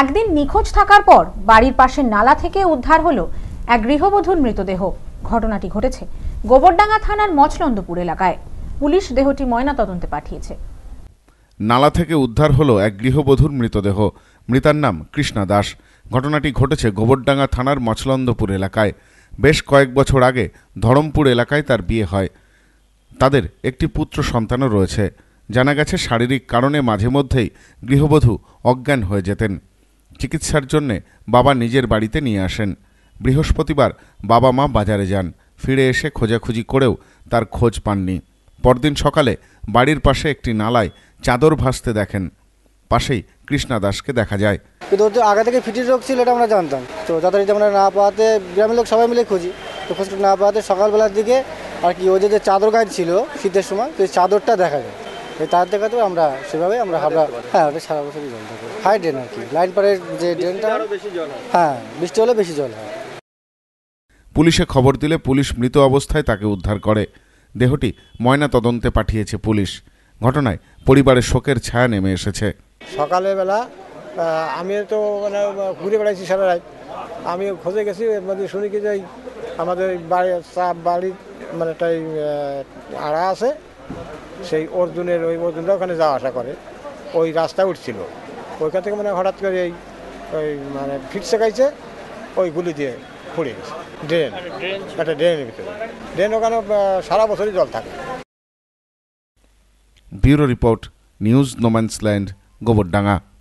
একদিন নিখোঁজ থাকার পর বাড়ির পাশের নালা থেকে উদ্ধার হলো এক গৃহবধূর মৃতদেহ ঘটনাটি ঘটেছে গোবরডাঙ্গা থানার মচলন্দপুর এলাকায় পুলিশ দেহটি ময়নাতদন্তে পাঠিয়েছে নালা থেকে উদ্ধার হলো এক গৃহবধূর মৃতদেহ মৃতার নাম কৃষ্ণা দাস ঘটনাটি ঘটেছে গোবরডাঙ্গা থানার মছলন্দপুর এলাকায় বেশ কয়েক বছর আগে ধরমপুর এলাকায় তার বিয়ে হয় তাদের একটি পুত্র সন্তানও রয়েছে জানা গেছে শারীরিক কারণে মাঝে মধ্যেই গৃহবধূ অজ্ঞান হয়ে যেতেন চিকিৎসার জন্যে বাবা নিজের বাড়িতে নিয়ে আসেন বৃহস্পতিবার বাবা মা বাজারে যান ফিরে এসে খোঁজাখুঁজি করেও তার খোঁজ পাননি পরদিন সকালে বাড়ির পাশে একটি নালায় চাদর ভাসতে দেখেন পাশেই কৃষ্ণা দাসকে দেখা যায় কিন্তু আগে থেকে ফিটির রোগ ছিল এটা আমরা জানতাম তো যথারীতি আমরা না পাওয়াতে গ্রামের লোক সবাই মিলে খুঁজি তো খোঁজ না পাওয়াতে সকালবেলার দিকে আর কি ওই যে চাদর গাছ ছিল শীতের সময় তো চাদরটা দেখা যায় এই তার দেখাতেও আমরা সেভাবে আমরা হাবড়া হ্যাঁ ওটা সারা বছরই জল থাকে হাই ড্রেন আর কি লাইন পাড়ের যে ড্রেনটা হ্যাঁ বৃষ্টি হলে বেশি জল হয় পুলিশে খবর দিলে পুলিশ মৃত অবস্থায় তাকে উদ্ধার করে দেহটি ময়না তদন্তে পাঠিয়েছে পুলিশ ঘটনায় পরিবারের শোকের ছায়া নেমে এসেছে সকালবেলা আমি তো মানে ঘুরে বেড়াইছি সারা রাত আমি খোঁজে গেছি মধ্যে শুনি কি যে আমাদের বাড়ি বাড়ির মানে একটা আড়া আছে সেই অর্জুনের ওই অর্জুনরা ওখানে যাওয়া আসা করে ওই রাস্তা উঠছিল ওইখান থেকে মানে হঠাৎ করে এই ওই মানে ফিট শেখাইছে ওই গুলি দিয়ে ফুড়ে গেছে ড্রেন একটা ড্রেনের ভিতরে ড্রেন ওখানে সারা বছরই জল থাকে bureau report news no man's land Gobardanga